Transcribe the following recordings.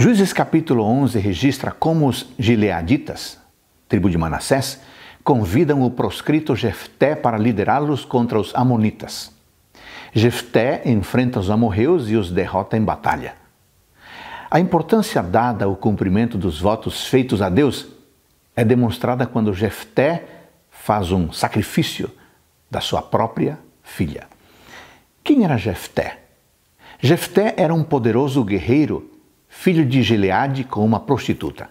Juízes capítulo 11 registra como os gileaditas, tribo de Manassés, convidam o proscrito Jefté para liderá-los contra os amonitas. Jefté enfrenta os amorreus e os derrota em batalha. A importância dada ao cumprimento dos votos feitos a Deus é demonstrada quando Jefté faz um sacrifício da sua própria filha. Quem era Jefté? Jefté era um poderoso guerreiro filho de Gileade, com uma prostituta.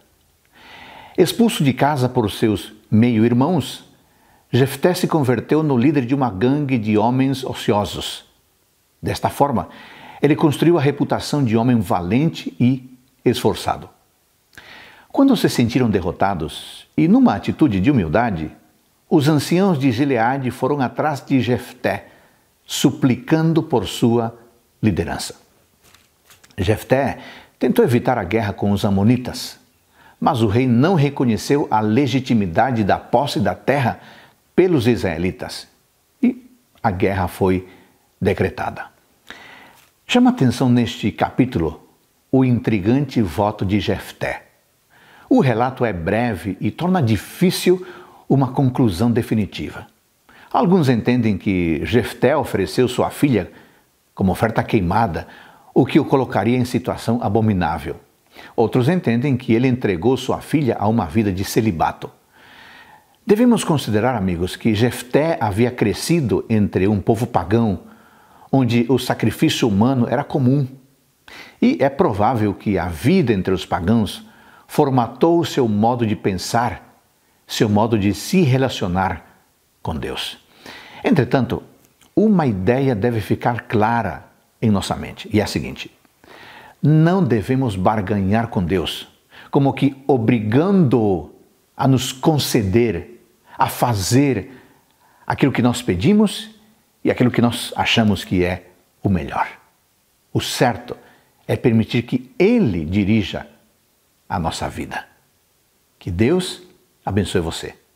Expulso de casa por seus meio-irmãos, Jefté se converteu no líder de uma gangue de homens ociosos. Desta forma, ele construiu a reputação de homem valente e esforçado. Quando se sentiram derrotados, e numa atitude de humildade, os anciãos de Gileade foram atrás de Jefté, suplicando por sua liderança. Jefté tentou evitar a guerra com os Amonitas, mas o rei não reconheceu a legitimidade da posse da terra pelos israelitas e a guerra foi decretada. Chama atenção neste capítulo o intrigante voto de Jefté. O relato é breve e torna difícil uma conclusão definitiva. Alguns entendem que Jefté ofereceu sua filha como oferta queimada o que o colocaria em situação abominável. Outros entendem que ele entregou sua filha a uma vida de celibato. Devemos considerar, amigos, que Jefté havia crescido entre um povo pagão, onde o sacrifício humano era comum. E é provável que a vida entre os pagãos formatou seu modo de pensar, seu modo de se relacionar com Deus. Entretanto, uma ideia deve ficar clara em nossa mente, e é a seguinte: não devemos barganhar com Deus, como que obrigando-o a nos conceder, a fazer aquilo que nós pedimos e aquilo que nós achamos que é o melhor. O certo é permitir que Ele dirija a nossa vida. Que Deus abençoe você.